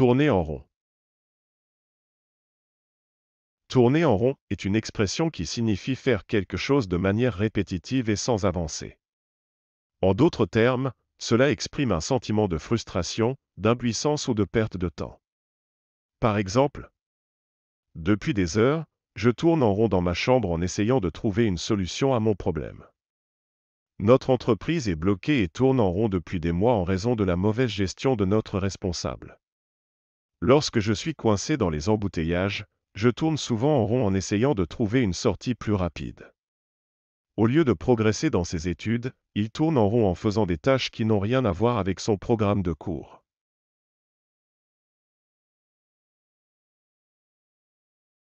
Tourner en rond. Tourner en rond est une expression qui signifie faire quelque chose de manière répétitive et sans avancer. En d'autres termes, cela exprime un sentiment de frustration, d'impuissance ou de perte de temps. Par exemple, depuis des heures, je tourne en rond dans ma chambre en essayant de trouver une solution à mon problème. Notre entreprise est bloquée et tourne en rond depuis des mois en raison de la mauvaise gestion de notre responsable. Lorsque je suis coincé dans les embouteillages, je tourne souvent en rond en essayant de trouver une sortie plus rapide. Au lieu de progresser dans ses études, il tourne en rond en faisant des tâches qui n'ont rien à voir avec son programme de cours.